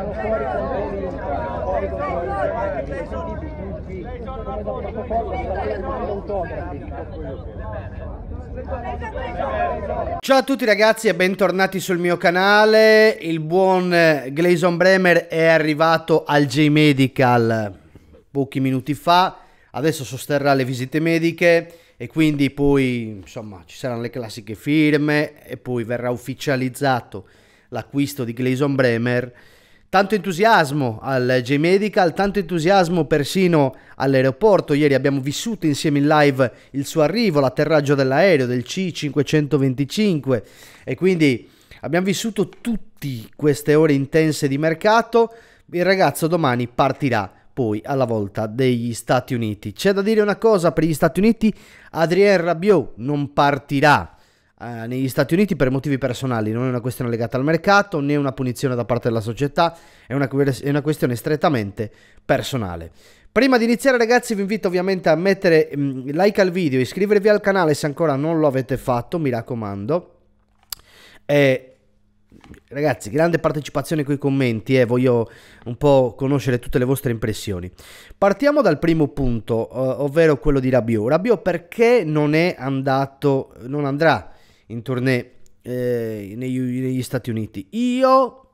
erano fuori controlli fuori controlli sono tutti come dopo la foto stavano autografi Ciao a tutti ragazzi e bentornati sul mio canale, il buon eh, Gleison Bremer è arrivato al J-Medical pochi minuti fa, adesso sosterrà le visite mediche e quindi poi insomma ci saranno le classiche firme e poi verrà ufficializzato l'acquisto di Gleison Bremer Tanto entusiasmo al J-Medical, tanto entusiasmo persino all'aeroporto. Ieri abbiamo vissuto insieme in live il suo arrivo, l'atterraggio dell'aereo del C525 e quindi abbiamo vissuto tutte queste ore intense di mercato. Il ragazzo domani partirà poi alla volta degli Stati Uniti. C'è da dire una cosa per gli Stati Uniti, Adrien Rabiot non partirà eh, negli Stati Uniti per motivi personali, non è una questione legata al mercato né una punizione da parte della società, è una, è una questione strettamente personale. Prima di iniziare ragazzi vi invito ovviamente a mettere mh, mm, like al video, iscrivervi al canale se ancora non lo avete fatto, mi raccomando. E ragazzi, grande partecipazione con i commenti e eh, voglio un po' conoscere tutte le vostre impressioni. Partiamo dal primo punto, eh, ovvero quello di Rabiot. Rabiot perché non è andato, non andrà in tournée eh, negli, negli Stati Uniti. Io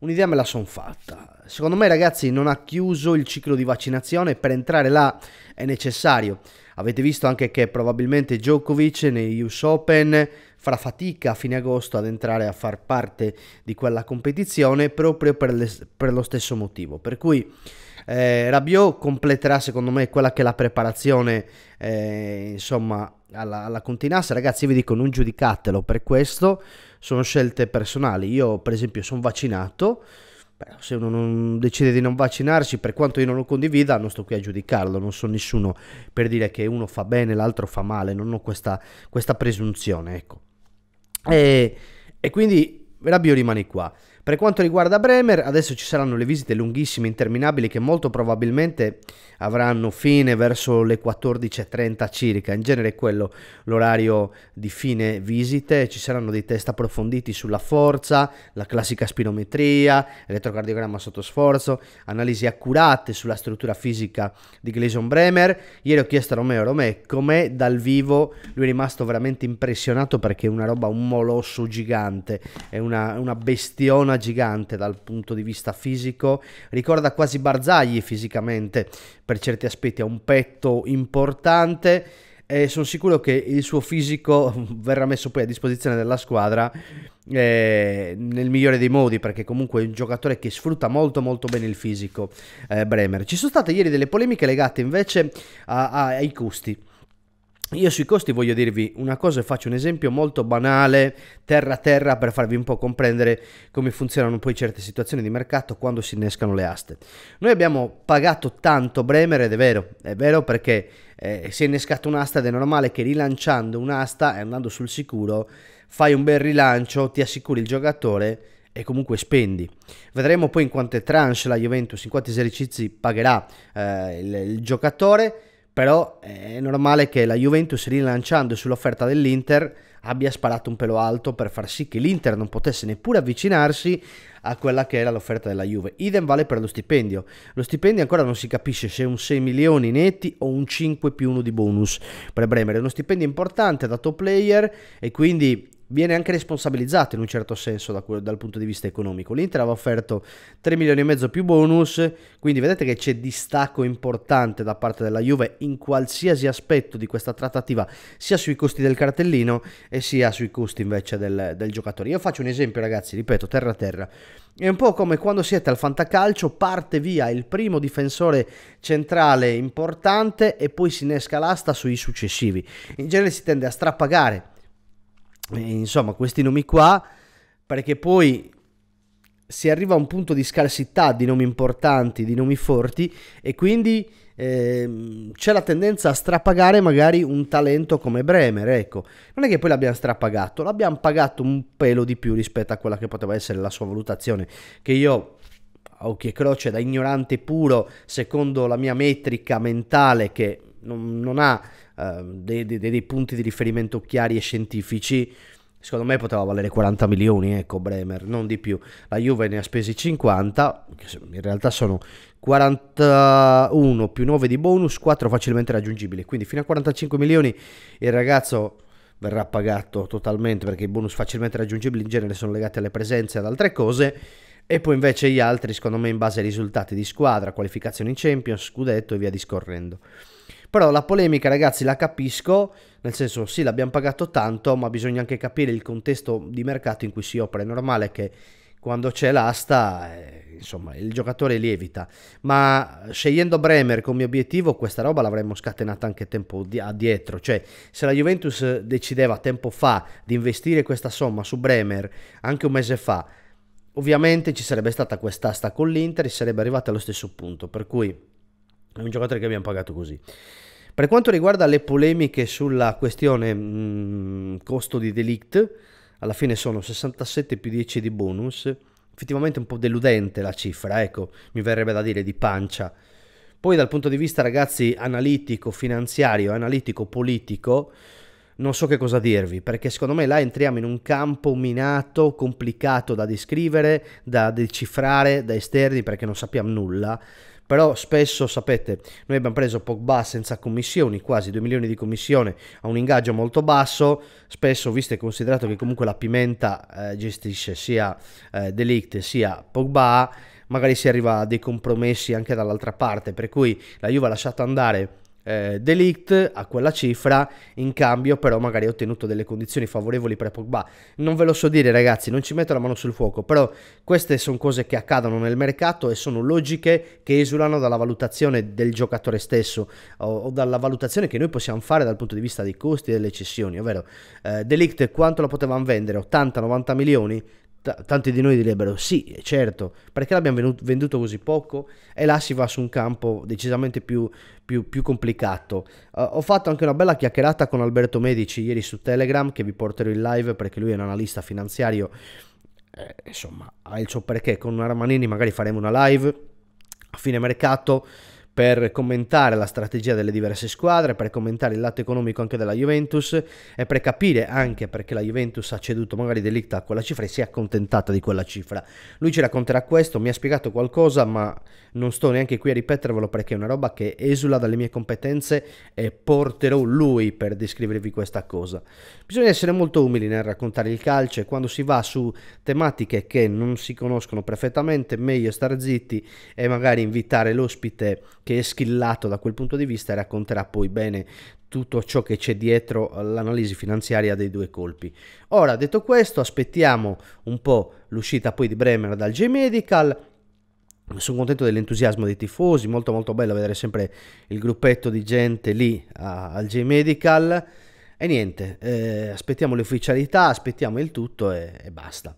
un'idea me la sono fatta. Secondo me, ragazzi, non ha chiuso il ciclo di vaccinazione. Per entrare là è necessario. Avete visto anche che probabilmente Djokovic negli US Open farà fatica a fine agosto ad entrare a far parte di quella competizione proprio per, le, per lo stesso motivo. Per cui eh, Rabiot completerà secondo me quella che è la preparazione eh, insomma alla, alla continassa ragazzi vi dico non giudicatelo per questo sono scelte personali io per esempio sono vaccinato Beh, se uno non decide di non vaccinarsi per quanto io non lo condivida non sto qui a giudicarlo non sono nessuno per dire che uno fa bene l'altro fa male non ho questa, questa presunzione ecco e, e quindi Rabiot rimane qua per quanto riguarda Bremer, adesso ci saranno le visite lunghissime, interminabili, che molto probabilmente avranno fine verso le 14.30 circa. In genere è quello l'orario di fine visite. Ci saranno dei test approfonditi sulla forza, la classica spirometria, elettrocardiogramma sotto sforzo, analisi accurate sulla struttura fisica di Gleason Bremer. Ieri ho chiesto a Romeo, Romeo, com'è dal vivo? Lui è rimasto veramente impressionato perché è una roba, un molosso gigante, è una, una bestiona una gigante dal punto di vista fisico, ricorda quasi Barzagli fisicamente, per certi aspetti ha un petto importante e sono sicuro che il suo fisico verrà messo poi a disposizione della squadra eh, nel migliore dei modi perché comunque è un giocatore che sfrutta molto molto bene il fisico eh, Bremer. Ci sono state ieri delle polemiche legate invece a, a, ai costi io sui costi voglio dirvi una cosa e faccio un esempio molto banale, terra a terra, per farvi un po' comprendere come funzionano poi certe situazioni di mercato quando si innescano le aste. Noi abbiamo pagato tanto Bremer ed è vero, è vero perché eh, si è innescata un'asta ed è normale che rilanciando un'asta e andando sul sicuro fai un bel rilancio, ti assicuri il giocatore e comunque spendi. Vedremo poi in quante tranche la Juventus, in quanti esercizi pagherà eh, il, il giocatore però eh, è normale che la Juventus rilanciando sull'offerta dell'Inter abbia sparato un pelo alto per far sì che l'Inter non potesse neppure avvicinarsi a quella che era l'offerta della Juve. Idem vale per lo stipendio. Lo stipendio ancora non si capisce se è un 6 milioni netti o un 5 più 1 di bonus per Bremer. È uno stipendio importante da top player e quindi viene anche responsabilizzato in un certo senso da quello, dal punto di vista economico. L'Inter aveva offerto 3 milioni e mezzo più bonus, quindi vedete che c'è distacco importante da parte della Juve in qualsiasi aspetto di questa trattativa, sia sui costi del cartellino e sia sui costi invece del, del giocatore. Io faccio un esempio ragazzi, ripeto, terra terra. È un po' come quando siete al fantacalcio, parte via il primo difensore centrale importante e poi si innesca l'asta sui successivi. In genere si tende a strappagare e, insomma, questi nomi qua, perché poi si arriva a un punto di scarsità di nomi importanti, di nomi forti e quindi ehm, c'è la tendenza a strapagare magari un talento come Bremer, ecco. Non è che poi l'abbiamo strapagato, l'abbiamo pagato un pelo di più rispetto a quella che poteva essere la sua valutazione, che io a occhio e croce da ignorante puro, secondo la mia metrica mentale che non, non ha eh, dei, dei, dei, punti di riferimento chiari e scientifici, secondo me poteva valere 40 milioni, ecco Bremer, non di più. La Juve ne ha spesi 50, in realtà sono 41 più 9 di bonus, 4 facilmente raggiungibili, quindi fino a 45 milioni il ragazzo verrà pagato totalmente perché i bonus facilmente raggiungibili in genere sono legati alle presenze e ad altre cose. E poi invece gli altri, secondo me, in base ai risultati di squadra, qualificazione in Champions, scudetto e via discorrendo. Però la polemica, ragazzi, la capisco, nel senso sì, l'abbiamo pagato tanto, ma bisogna anche capire il contesto di mercato in cui si opera. È normale che quando c'è l'asta, eh, insomma, il giocatore lievita. Ma scegliendo Bremer come obiettivo, questa roba l'avremmo scatenata anche tempo di- addietro. Cioè, se la Juventus decideva tempo fa di investire questa somma su Bremer, anche un mese fa, ovviamente ci sarebbe stata quest'asta con l'Inter e sarebbe arrivata allo stesso punto. Per cui è un giocatore che abbiamo pagato così. Per quanto riguarda le polemiche sulla questione mh, mm, costo di delict, alla fine sono 67 più 10 di bonus, effettivamente un po' deludente la cifra, ecco, mi verrebbe da dire di pancia. Poi dal punto di vista ragazzi analitico, finanziario, analitico, politico, non so che cosa dirvi, perché secondo me là entriamo in un campo minato, complicato da descrivere, da decifrare da esterni perché non sappiamo nulla, però spesso sapete noi abbiamo preso Pogba senza commissioni quasi 2 milioni di commissione a un ingaggio molto basso spesso visto e considerato che comunque la Pimenta eh, gestisce sia eh, Delict sia Pogba magari si arriva a dei compromessi anche dall'altra parte per cui la Juve ha lasciato andare eh, Delict a quella cifra in cambio però magari ha ottenuto delle condizioni favorevoli per Pogba non ve lo so dire ragazzi non ci metto la mano sul fuoco però queste sono cose che accadono nel mercato e sono logiche che esulano dalla valutazione del giocatore stesso o, o dalla valutazione che noi possiamo fare dal punto di vista dei costi e delle cessioni ovvero eh, Delict quanto lo potevamo vendere 80-90 milioni T- tanti di noi direbbero sì, certo, perché l'abbiamo venuto, venduto così poco e là si va su un campo decisamente più, più, più complicato. Uh, ho fatto anche una bella chiacchierata con Alberto Medici ieri su Telegram che vi porterò in live perché lui è un analista finanziario, eh, insomma ha il suo perché, con Armanini magari faremo una live a fine mercato per commentare la strategia delle diverse squadre, per commentare il lato economico anche della Juventus e per capire anche perché la Juventus ha ceduto magari Delict a quella cifra e si è accontentata di quella cifra. Lui ci racconterà questo, mi ha spiegato qualcosa ma non sto neanche qui a ripetervelo perché è una roba che esula dalle mie competenze e porterò lui per descrivervi questa cosa. Bisogna essere molto umili nel raccontare il calcio e quando si va su tematiche che non si conoscono perfettamente meglio stare zitti e magari invitare l'ospite che è schillato da quel punto di vista e racconterà poi bene tutto ciò che c'è dietro l'analisi finanziaria dei due colpi. Ora, detto questo, aspettiamo un po' l'uscita poi di Bremer dal J-Medical, sono contento dell'entusiasmo dei tifosi, molto molto bello vedere sempre il gruppetto di gente lì a, al J-Medical e niente, eh, aspettiamo le ufficialità, aspettiamo il tutto e, e basta.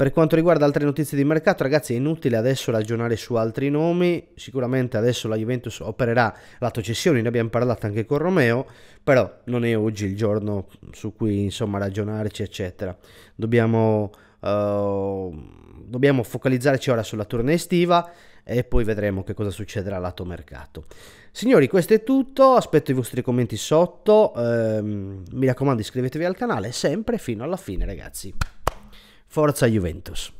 Per quanto riguarda altre notizie di mercato, ragazzi, è inutile adesso ragionare su altri nomi. Sicuramente adesso la Juventus opererà lato cessioni, ne abbiamo parlato anche con Romeo, però non è oggi il giorno su cui insomma ragionarci, eccetera. Dobbiamo, uh, dobbiamo focalizzarci ora sulla tournée estiva e poi vedremo che cosa succederà lato mercato. Signori, questo è tutto, aspetto i vostri commenti sotto, ehm, mi raccomando iscrivetevi al canale sempre fino alla fine, ragazzi. Forza Juventus.